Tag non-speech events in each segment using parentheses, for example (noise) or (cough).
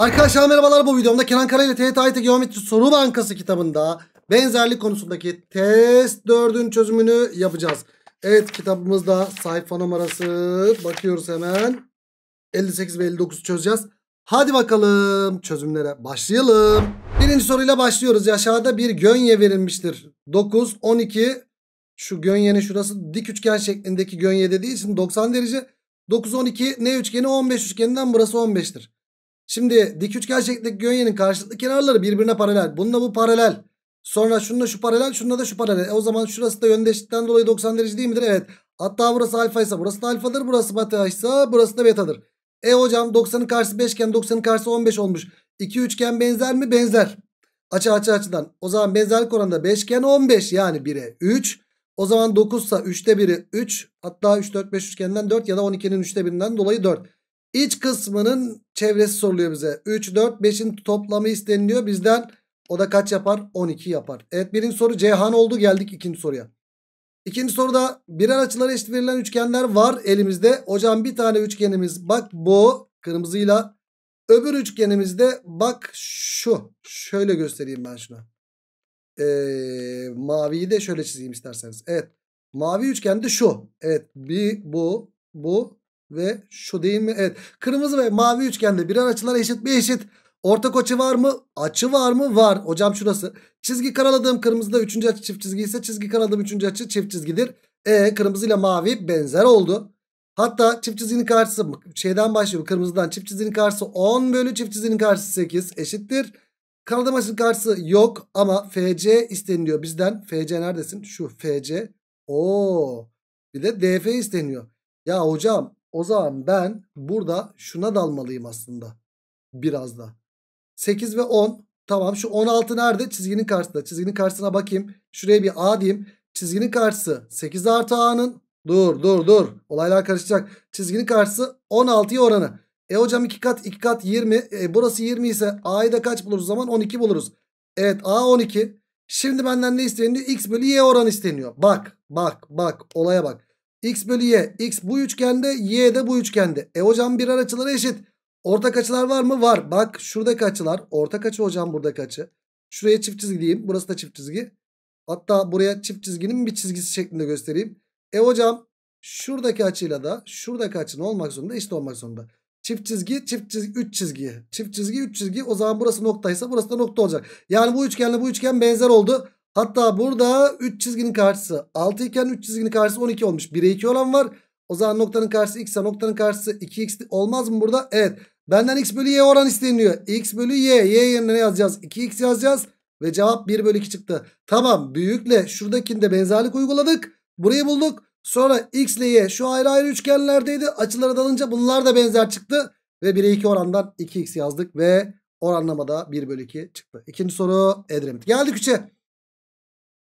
Arkadaşlar merhabalar bu videomda Kenan Kara ile TET IT Geometri Soru Bankası kitabında benzerlik konusundaki test 4'ün çözümünü yapacağız. Evet kitabımızda sayfa numarası bakıyoruz hemen 58 ve 59 çözeceğiz. Hadi bakalım çözümlere başlayalım. Birinci soruyla başlıyoruz. Aşağıda bir gönye verilmiştir. 9, 12 şu gönyenin şurası dik üçgen şeklindeki gönye dediği için 90 derece. 9, 12 ne üçgeni? 15 üçgeninden burası 15'tir. Şimdi dik üçgen şeklindeki gönyenin karşılıklı kenarları birbirine paralel. Bununla bu paralel. Sonra şununla şu paralel, şununla da şu paralel. E o zaman şurası da yöndeşlikten dolayı 90 derece değil midir? Evet. Hatta burası alfa ise burası da alfadır. Burası beta ise burası da betadır. E hocam 90'ın karşısı 5 iken 90'ın karşısı 15 olmuş. İki üçgen benzer mi? Benzer. Açı açı açıdan. O zaman benzerlik oranında 5 iken 15 yani 1'e 3. O zaman 9 ise 3'te 1'i 3. Hatta 3, 4, 5 üçgeninden 4 ya da 12'nin 3'te 1'inden dolayı 4. İç kısmının çevresi soruluyor bize. 3, 4, 5'in toplamı isteniliyor bizden. O da kaç yapar? 12 yapar. Evet birinci soru Cehan oldu. Geldik ikinci soruya. İkinci soruda birer açılara eşit verilen üçgenler var elimizde. Hocam bir tane üçgenimiz bak bu kırmızıyla. Öbür üçgenimizde bak şu. Şöyle göstereyim ben şuna. Ee, maviyi de şöyle çizeyim isterseniz. Evet. Mavi üçgende şu. Evet bir bu bu ve şu değil mi? Evet. Kırmızı ve mavi üçgende birer açılar eşit mi? Eşit. Ortak açı var mı? Açı var mı? Var. Hocam şurası. Çizgi karaladığım kırmızıda üçüncü açı çift çizgi ise çizgi karaladığım üçüncü açı çift çizgidir. E kırmızıyla mavi benzer oldu. Hatta çift çizginin karşısı şeyden başlıyor. Kırmızıdan çift çizginin karşısı 10 bölü çift çizginin karşısı 8 eşittir. Karaladığım açının karşısı yok ama FC isteniliyor bizden. FC neredesin? Şu FC. Oo. Bir de DF isteniyor. Ya hocam o zaman ben burada şuna dalmalıyım aslında. Biraz da. 8 ve 10. Tamam şu 16 nerede? Çizginin karşısında. Çizginin karşısına bakayım. Şuraya bir A diyeyim. Çizginin karşısı 8 artı A'nın. Dur dur dur. Olaylar karışacak. Çizginin karşısı 16'ya oranı. E hocam 2 kat 2 kat 20. E, burası 20 ise A'yı da kaç buluruz zaman? 12 buluruz. Evet A 12. Şimdi benden ne isteniyor? X bölü Y oranı isteniyor. Bak bak bak olaya bak. X bölü Y. X bu üçgende Y de bu üçgende. E hocam birer açıları eşit. Ortak açılar var mı? Var. Bak şuradaki açılar. Ortak açı hocam buradaki açı. Şuraya çift çizgi diyeyim. Burası da çift çizgi. Hatta buraya çift çizginin bir çizgisi şeklinde göstereyim. E hocam şuradaki açıyla da şuradaki ne olmak zorunda eşit olmak zorunda. Çift çizgi, çift çizgi, üç çizgi. Çift çizgi, üç çizgi. O zaman burası noktaysa burası da nokta olacak. Yani bu üçgenle bu üçgen benzer oldu. Hatta burada 3 çizginin karşısı 6 iken 3 çizginin karşısı 12 olmuş. 1'e 2 olan var. O zaman noktanın karşısı x ise noktanın karşısı 2x olmaz mı burada? Evet. Benden x bölü y oran isteniliyor. x bölü y. Y yerine ne yazacağız? 2x yazacağız. Ve cevap 1 bölü 2 çıktı. Tamam büyükle şuradakinde benzerlik uyguladık. Burayı bulduk. Sonra x ile y şu ayrı ayrı üçgenlerdeydi. Açılara dalınca bunlar da benzer çıktı. Ve 1'e 2 orandan 2x yazdık. Ve oranlamada 1 bölü 2 çıktı. İkinci soru Edremit. Geldik 3'e.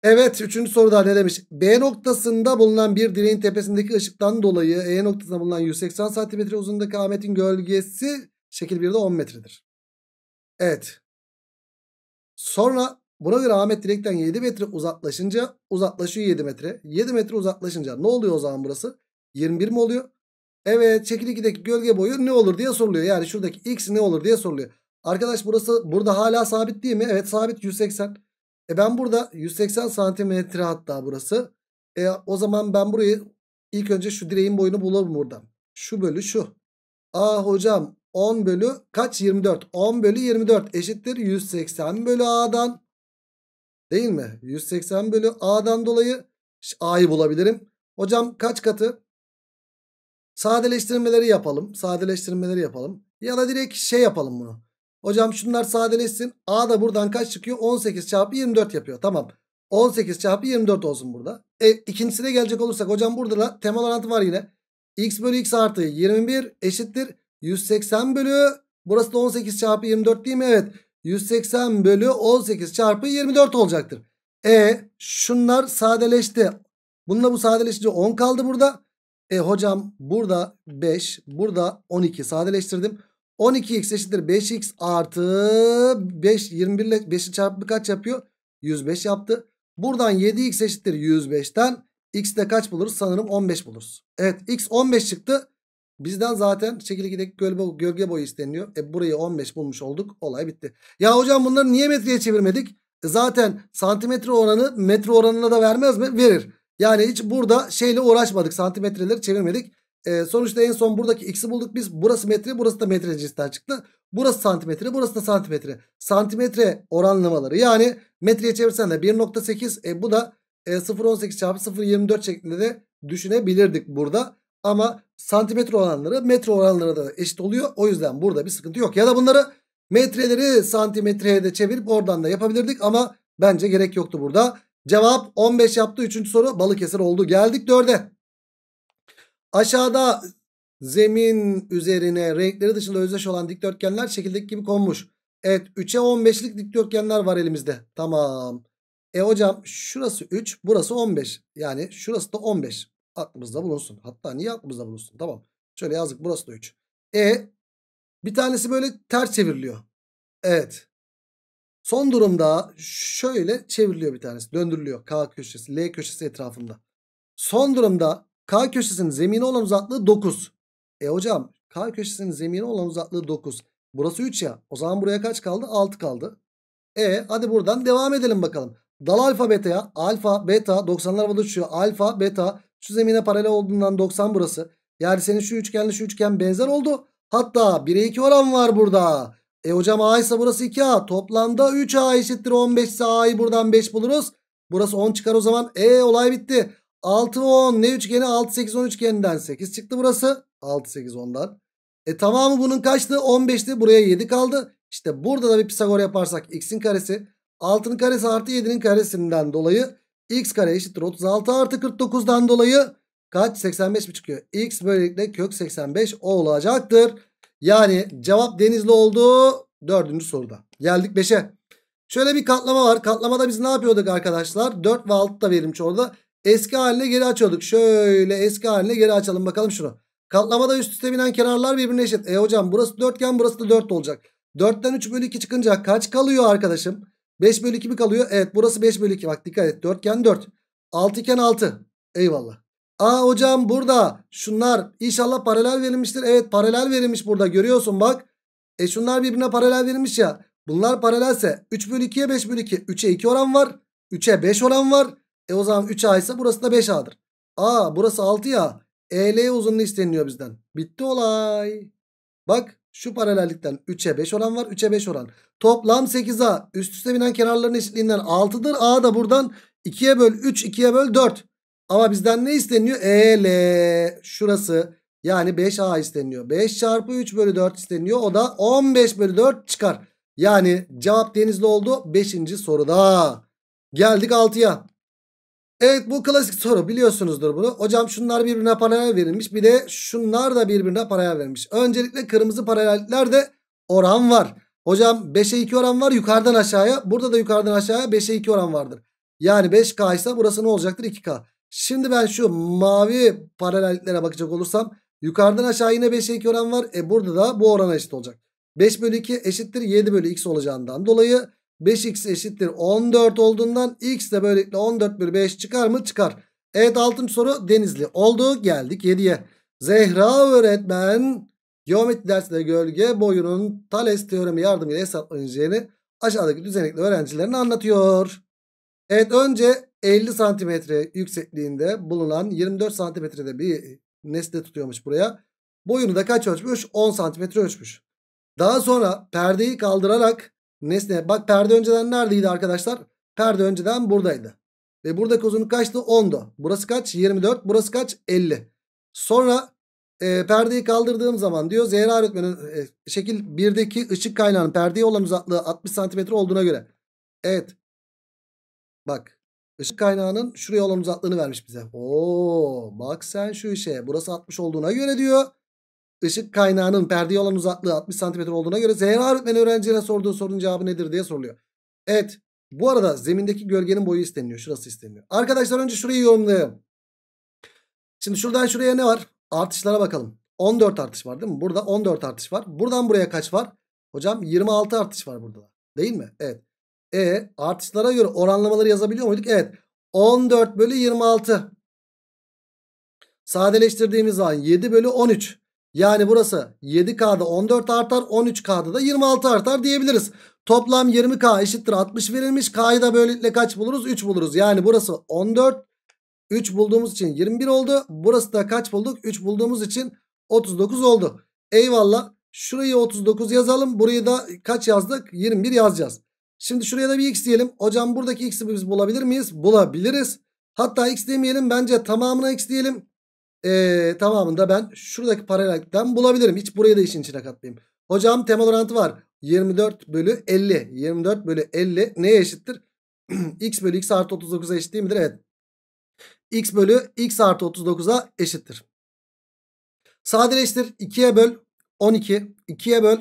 Evet üçüncü soruda ne demiş? B noktasında bulunan bir direğin tepesindeki ışıktan dolayı E noktasında bulunan 180 santimetre uzunluğundaki Ahmet'in gölgesi şekil 1'de 10 metredir. Evet. Sonra buna göre Ahmet direkten 7 metre uzaklaşınca uzaklaşıyor 7 metre. 7 metre uzaklaşınca ne oluyor o zaman burası? 21 mi oluyor? Evet şekil 2'deki gölge boyu ne olur diye soruluyor. Yani şuradaki x ne olur diye soruluyor. Arkadaş burası burada hala sabit değil mi? Evet sabit 180. E ben burada 180 santimetre hatta burası. E o zaman ben burayı ilk önce şu direğin boyunu bulalım buradan. Şu bölü şu. Aa hocam 10 bölü kaç 24. 10 bölü 24 eşittir 180 bölü a'dan. Değil mi? 180 bölü a'dan dolayı a'yı bulabilirim. Hocam kaç katı? Sadeleştirmeleri yapalım. Sadeleştirmeleri yapalım. Ya da direkt şey yapalım bunu. Hocam şunlar sadeleşsin. A da buradan kaç çıkıyor? 18 çarpı 24 yapıyor. Tamam. 18 çarpı 24 olsun burada. E, ikincisine gelecek olursak hocam burada da temel orantı var yine. X bölü X artı 21 eşittir. 180 bölü burası da 18 çarpı 24 değil mi? Evet. 180 bölü 18 çarpı 24 olacaktır. E şunlar sadeleşti. Bununla bu sadeleşince 10 kaldı burada. E hocam burada 5 burada 12 sadeleştirdim. 12x eşittir 5x artı 5 21 ile 5'i çarpı kaç yapıyor? 105 yaptı. Buradan 7x eşittir 105'ten x'de kaç buluruz? Sanırım 15 buluruz. Evet x 15 çıktı. Bizden zaten şekil gölge, gölge boyu isteniyor. E burayı 15 bulmuş olduk. Olay bitti. Ya hocam bunları niye metreye çevirmedik? E zaten santimetre oranı metre oranına da vermez mi? Verir. Yani hiç burada şeyle uğraşmadık. Santimetreleri çevirmedik. E, sonuçta en son buradaki x'i bulduk biz. Burası metre burası da metre cinsinden çıktı. Burası santimetre burası da santimetre. Santimetre oranlamaları yani metreye çevirsen de 1.8 e, bu da e, 0.18 çarpı 0.24 şeklinde de düşünebilirdik burada. Ama santimetre oranları metre oranları da eşit oluyor. O yüzden burada bir sıkıntı yok. Ya da bunları metreleri santimetreye de çevirip oradan da yapabilirdik ama bence gerek yoktu burada. Cevap 15 yaptı. Üçüncü soru Balıkesir oldu. Geldik 4'e. Aşağıda zemin üzerine renkleri dışında özdeş olan dikdörtgenler şekildeki gibi konmuş. Evet 3'e 15'lik dikdörtgenler var elimizde. Tamam. E hocam şurası 3 burası 15. Yani şurası da 15. Aklımızda bulunsun. Hatta niye aklımızda bulunsun? Tamam. Şöyle yazdık burası da 3. E bir tanesi böyle ters çevriliyor. Evet. Son durumda şöyle çevriliyor bir tanesi. Döndürülüyor K köşesi L köşesi etrafında. Son durumda K köşesinin zemini olan uzaklığı 9. E hocam K köşesinin zemini olan uzaklığı 9. Burası 3 ya. O zaman buraya kaç kaldı? 6 kaldı. E hadi buradan devam edelim bakalım. Dal alfa beta ya, alfa beta 90'lar havada uçuyor. Alfa beta şu zemine paralel olduğundan 90 burası. Yani senin şu üçgenle şu üçgen benzer oldu. Hatta 1'e 2 oran var burada. E hocam A ise burası 2A. Toplamda 3A eşittir 15 ise A'yı buradan 5 buluruz. Burası 10 çıkar o zaman. E olay bitti. 6 10 ne üçgeni? 6 8 10 üçgeninden 8 çıktı burası. 6 8 10'dan. E tamamı bunun kaçtı? 15'ti. Buraya 7 kaldı. İşte burada da bir Pisagor yaparsak x'in karesi 6'nın karesi artı 7'nin karesinden dolayı x kare eşittir 36 artı 49'dan dolayı kaç 85 mi çıkıyor? x böylelikle kök 85 olacaktır. Yani cevap denizli oldu dördüncü soruda. Geldik 5'e. Şöyle bir katlama var. Katlamada biz ne yapıyorduk arkadaşlar? 4 ve 6 da verilmiş orada. Eski haline geri açıyorduk. Şöyle eski haline geri açalım bakalım şunu. Katlamada üst üste binen kenarlar birbirine eşit. E hocam burası dörtgen burası da dört olacak. Dörtten üç bölü iki çıkınca kaç kalıyor arkadaşım? Beş bölü iki mi kalıyor? Evet burası beş bölü iki. Bak dikkat et. Dörtgen 4. Altıgen altı. Eyvallah. Aa hocam burada şunlar inşallah paralel verilmiştir. Evet paralel verilmiş burada görüyorsun bak. E şunlar birbirine paralel verilmiş ya. Bunlar paralelse 3 bölü 2'ye 5 bölü 2. 3'e 2 oran var. 3'e 5 oran var. E o zaman 3A ise burası da 5A'dır. A burası 6A. EL uzunluğu isteniyor bizden. Bitti olay. Bak şu paralellikten 3'e 5 oran var. 3'e 5 oran. Toplam 8A. Üst üste binen kenarların eşitliğinden 6'dır. A da buradan 2'ye böl 3, 2'ye böl 4. Ama bizden ne isteniyor? EL. Şurası yani 5A isteniyor. 5 çarpı 3 bölü 4 isteniyor. O da 15 bölü 4 çıkar. Yani cevap denizli oldu 5. soruda. Geldik 6'ya. Evet bu klasik soru biliyorsunuzdur bunu. Hocam şunlar birbirine paralel verilmiş. Bir de şunlar da birbirine paralel verilmiş. Öncelikle kırmızı paralellerde oran var. Hocam 5'e 2 oran var yukarıdan aşağıya. Burada da yukarıdan aşağıya 5'e 2 oran vardır. Yani 5K ise burası ne olacaktır? 2K. Şimdi ben şu mavi paralelliklere bakacak olursam yukarıdan aşağı yine 5'e 2 oran var. E burada da bu orana eşit olacak. 5 bölü 2 eşittir 7 bölü x olacağından dolayı 5x eşittir 14 olduğundan x de böylelikle 14 bölü 5 çıkar mı? Çıkar. Evet altın soru denizli oldu. Geldik 7'ye. Zehra öğretmen geometri dersinde gölge boyunun Thales teoremi yardımıyla hesaplanacağını aşağıdaki düzenekli öğrencilerine anlatıyor. Evet önce 50 santimetre yüksekliğinde bulunan 24 santimetrede bir nesne tutuyormuş buraya. Boyunu da kaç ölçmüş? 10 santimetre ölçmüş. Daha sonra perdeyi kaldırarak Nesne bak perde önceden neredeydi arkadaşlar? Perde önceden buradaydı. Ve buradaki uzunluk kaçtı? 10'du. Burası kaç? 24. Burası kaç? 50. Sonra e, perdeyi kaldırdığım zaman diyor Zehra öğretmenin e, şekil 1'deki ışık kaynağının perdeye olan uzaklığı 60 cm olduğuna göre. Evet. Bak Işık kaynağının şuraya olan uzaklığını vermiş bize. Oo, bak sen şu işe. Burası 60 olduğuna göre diyor. Işık kaynağının perdeye olan uzaklığı 60 cm olduğuna göre Zehra öğretmeni öğrencilere sorduğu sorunun cevabı nedir diye soruluyor. Evet. Bu arada zemindeki gölgenin boyu isteniyor. Şurası isteniyor. Arkadaşlar önce şurayı yorumlayalım. Şimdi şuradan şuraya ne var? Artışlara bakalım. 14 artış var değil mi? Burada 14 artış var. Buradan buraya kaç var? Hocam 26 artış var burada. Değil mi? Evet. E artışlara göre oranlamaları yazabiliyor muyduk? Evet. 14 bölü 26. Sadeleştirdiğimiz zaman 7 bölü 13. Yani burası 7K'da 14 artar 13K'da da 26 artar diyebiliriz. Toplam 20K eşittir 60 verilmiş. K'yı da böylelikle kaç buluruz? 3 buluruz. Yani burası 14 3 bulduğumuz için 21 oldu. Burası da kaç bulduk? 3 bulduğumuz için 39 oldu. Eyvallah. Şurayı 39 yazalım. Burayı da kaç yazdık? 21 yazacağız. Şimdi şuraya da bir x diyelim. Hocam buradaki x'i biz bulabilir miyiz? Bulabiliriz. Hatta x demeyelim. Bence tamamına x diyelim e, tamamında ben şuradaki paralellikten bulabilirim. Hiç buraya da işin içine katmayayım. Hocam temel orantı var. 24 bölü 50. 24 bölü 50 neye eşittir? (clears throat) x bölü x artı 39'a eşit değil midir? Evet. x bölü x artı 39'a eşittir. Sadeleştir. 2'ye böl. 12. 2'ye böl.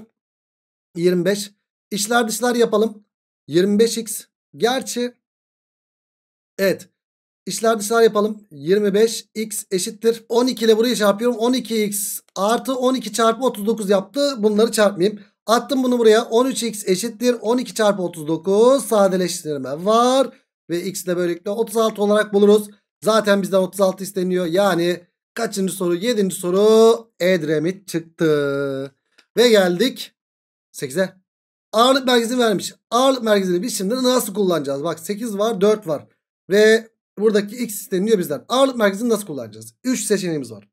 25. İşler dışlar yapalım. 25x. Gerçi evet İşler dışlar yapalım. 25 x eşittir. 12 ile burayı çarpıyorum. 12x artı 12 çarpı 39 yaptı. Bunları çarpmayayım. Attım bunu buraya. 13x eşittir. 12 çarpı 39 sadeleştirme var. Ve x de böylelikle 36 olarak buluruz. Zaten bizden 36 isteniyor. Yani kaçıncı soru? 7. soru Edremit çıktı. Ve geldik 8'e. Ağırlık merkezini vermiş. Ağırlık merkezini biz şimdi nasıl kullanacağız? Bak 8 var 4 var. Ve Buradaki x isteniyor bizden. Ağırlık merkezini nasıl kullanacağız? 3 seçeneğimiz var.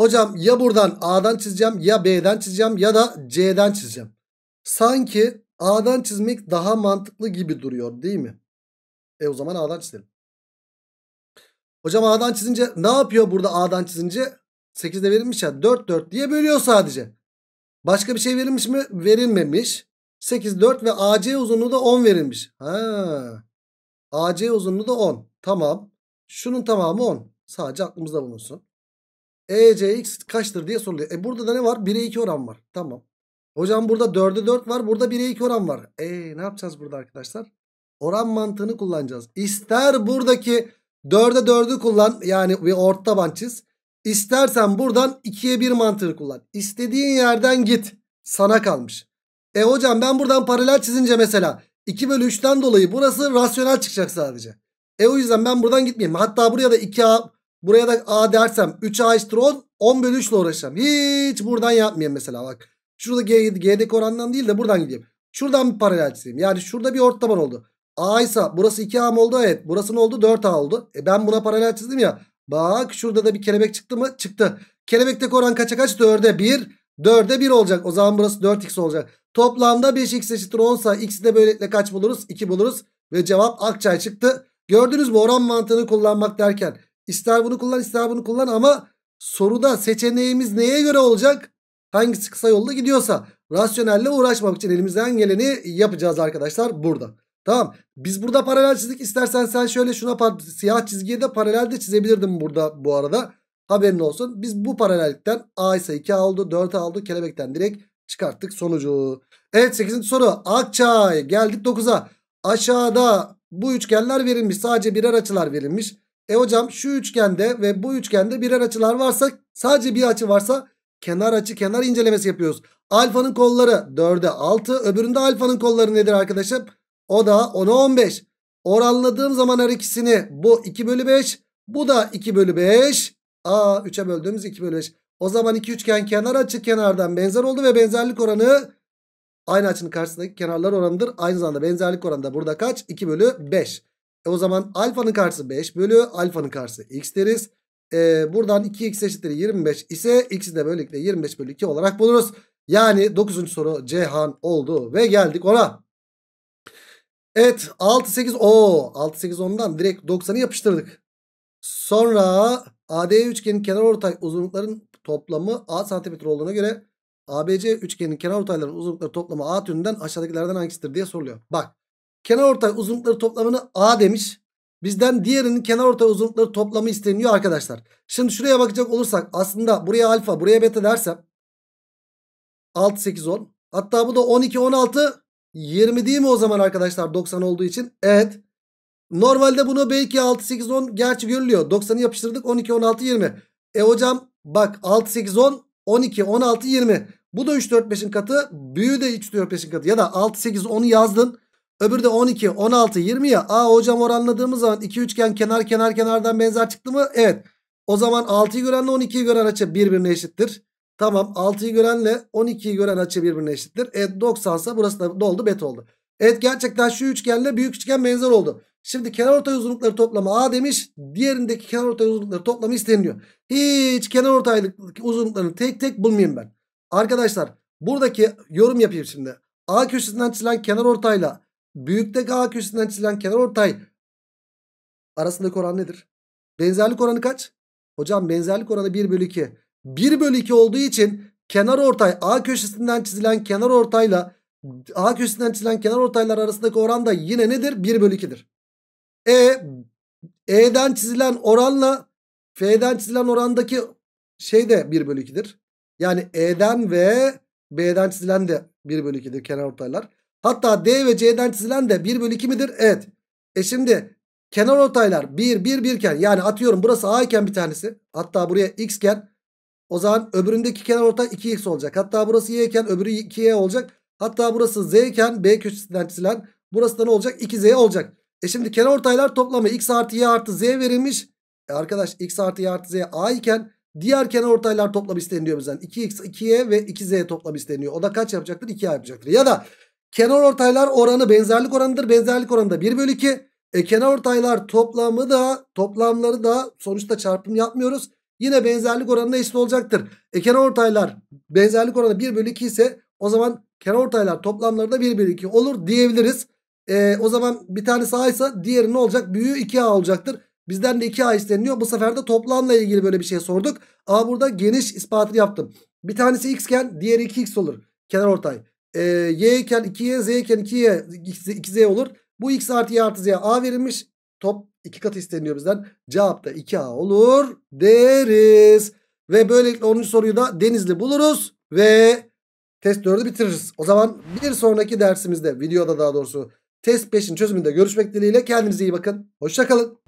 Hocam ya buradan A'dan çizeceğim ya B'den çizeceğim ya da C'den çizeceğim. Sanki A'dan çizmek daha mantıklı gibi duruyor değil mi? E o zaman A'dan çizelim. Hocam A'dan çizince ne yapıyor burada A'dan çizince? 8'de verilmiş ya 4 4 diye bölüyor sadece. Başka bir şey verilmiş mi? Verilmemiş. 8 4 ve AC uzunluğu da 10 verilmiş. Ha. AC uzunluğu da 10. Tamam. Şunun tamamı 10. Sadece aklımızda bulunsun. ECX kaçtır diye soruluyor. E burada da ne var? 1'e 2 oran var. Tamam. Hocam burada 4'e 4 var. Burada 1'e 2 oran var. E ne yapacağız burada arkadaşlar? Oran mantığını kullanacağız. İster buradaki 4'e 4'ü kullan. Yani bir orta taban çiz. İstersen buradan 2'ye 1 mantığını kullan. İstediğin yerden git. Sana kalmış. E hocam ben buradan paralel çizince mesela 2 bölü 3'ten dolayı burası rasyonel çıkacak sadece. E o yüzden ben buradan gitmeyeyim. Hatta buraya da 2A buraya da A dersem 3A eşittir 10. 10 bölü 3 ile uğraşacağım. Hiç buradan yapmayayım mesela bak. Şurada G, G'deki orandan değil de buradan gideyim. Şuradan bir paralel çizeyim. Yani şurada bir ortaban oldu. A ise burası 2A mı oldu? Evet. Burası ne oldu? 4A oldu. E ben buna paralel çizdim ya. Bak şurada da bir kelebek çıktı mı? Çıktı. Kelebekteki oran kaça kaç? 4'e 1. 4'e 1 olacak. O zaman burası 4x olacak. Toplamda 5x eşittir 10 sa x'i de böylelikle kaç buluruz? 2 buluruz. Ve cevap Akçay çıktı. Gördünüz mü oran mantığını kullanmak derken ister bunu kullan ister bunu kullan ama soruda seçeneğimiz neye göre olacak? Hangisi kısa yolda gidiyorsa rasyonelle uğraşmak için elimizden geleni yapacağız arkadaşlar burada. Tamam biz burada paralel çizdik istersen sen şöyle şuna siyah çizgiye de paralel de çizebilirdim burada bu arada. Haberin olsun biz bu paralellikten A ise 2 aldı, 4 aldı kelebekten direkt çıkarttık sonucu. Evet 8. soru Akçay geldik 9'a. Aşağıda bu üçgenler verilmiş sadece birer açılar verilmiş. E hocam şu üçgende ve bu üçgende birer açılar varsa sadece bir açı varsa kenar açı kenar incelemesi yapıyoruz. Alfanın kolları 4'e 6 öbüründe alfanın kolları nedir arkadaşım? O da 10'a 15. Oranladığım zaman her ikisini bu 2 bölü 5 bu da 2 bölü 5. Aa 3'e böldüğümüz 2 bölü 5. O zaman iki üçgen kenar açı kenardan benzer oldu ve benzerlik oranı aynı açının karşısındaki kenarlar oranıdır. Aynı zamanda benzerlik oranı da burada kaç? 2 bölü 5. E o zaman alfanın karşısı 5 bölü alfanın karşısı x deriz. E, buradan 2x eşittir 25 ise x'i de böylelikle 25 bölü 2 olarak buluruz. Yani 9. soru Cehan oldu ve geldik ona. Evet 6 8 o 6 8 10'dan direkt 90'ı yapıştırdık. Sonra AD üçgenin kenar ortay uzunlukların toplamı A santimetre olduğuna göre ABC üçgenin kenar ortaylarının uzunlukları toplamı A türünden aşağıdakilerden hangisidir diye soruluyor. Bak kenar ortay uzunlukları toplamını A demiş. Bizden diğerinin kenar ortay uzunlukları toplamı isteniyor arkadaşlar. Şimdi şuraya bakacak olursak aslında buraya alfa buraya beta dersem 6 8 10 hatta bu da 12 16 20 değil mi o zaman arkadaşlar 90 olduğu için? Evet. Normalde bunu belki 6 8 10 gerçi görülüyor. 90'ı yapıştırdık 12 16 20. E hocam Bak 6 8 10 12 16 20. Bu da 3 4 5'in katı. Büyüğü de 3 4 5'in katı. Ya da 6 8 10'u yazdın. Öbürü de 12 16 20 ya. Aa hocam oranladığımız zaman iki üçgen kenar kenar kenardan benzer çıktı mı? Evet. O zaman 6'yı görenle 12'yi gören açı birbirine eşittir. Tamam 6'yı görenle 12'yi gören açı birbirine eşittir. Evet 90 ise burası da doldu bet oldu. Evet gerçekten şu üçgenle büyük üçgen benzer oldu. Şimdi kenarortay uzunlukları toplamı A demiş. Diğerindeki kenarortay uzunlukları toplamı isteniyor. Hiç kenarortay uzunluklarını tek tek bulmayayım ben. Arkadaşlar buradaki yorum yapayım şimdi. A köşesinden çizilen kenarortayla büyükteki A köşesinden çizilen kenarortay arasındaki oran nedir? Benzerlik oranı kaç? Hocam benzerlik oranı 1 bölü 2. 1 bölü 2 olduğu için kenar ortay A köşesinden çizilen kenar ortayla A köşesinden çizilen kenar ortaylar arasındaki oran da yine nedir? 1 bölü 2'dir. E, E'den çizilen oranla F'den çizilen orandaki şey de 1 bölü 2'dir. Yani E'den ve B'den çizilen de 1 bölü 2'dir kenar ortaylar. Hatta D ve C'den çizilen de 1 bölü 2 midir? Evet. E şimdi kenar ortaylar 1 1 1 iken yani atıyorum burası A iken bir tanesi. Hatta buraya X iken o zaman öbüründeki kenar ortay 2X olacak. Hatta burası Y iken öbürü 2Y olacak. Hatta burası Z iken B köşesinden çizilen burası da ne olacak? 2Z olacak. E şimdi kenar ortaylar toplamı x artı y artı z verilmiş. E arkadaş x artı y artı z a iken diğer kenar ortaylar toplamı isteniyor bizden. 2x, 2y ve 2z toplamı isteniyor. O da kaç yapacaktır? 2 yapacaktır. Ya da kenar ortaylar oranı benzerlik oranıdır. Benzerlik oranı da 1 bölü 2. E kenar ortaylar toplamı da toplamları da sonuçta çarpım yapmıyoruz. Yine benzerlik oranına eşit olacaktır. E kenar ortaylar benzerlik oranı 1 bölü 2 ise o zaman kenar ortaylar toplamları da 1 bölü 2 olur diyebiliriz. E, o zaman bir tanesi A ise diğeri ne olacak? Büyüğü 2A olacaktır. Bizden de 2A isteniyor. Bu sefer de toplamla ilgili böyle bir şey sorduk. A burada geniş ispatını yaptım. Bir tanesi x iken diğeri 2x olur. Kenar ortay. E, y iken 2y, z iken 2y, 2z olur. Bu x artı y artı z A verilmiş. Top 2 katı isteniyor bizden. Cevap da 2A olur deriz. Ve böylelikle 10. soruyu da Denizli buluruz. Ve test 4'ü bitiririz. O zaman bir sonraki dersimizde videoda daha doğrusu Test 5'in çözümünde görüşmek dileğiyle. Kendinize iyi bakın. Hoşça kalın.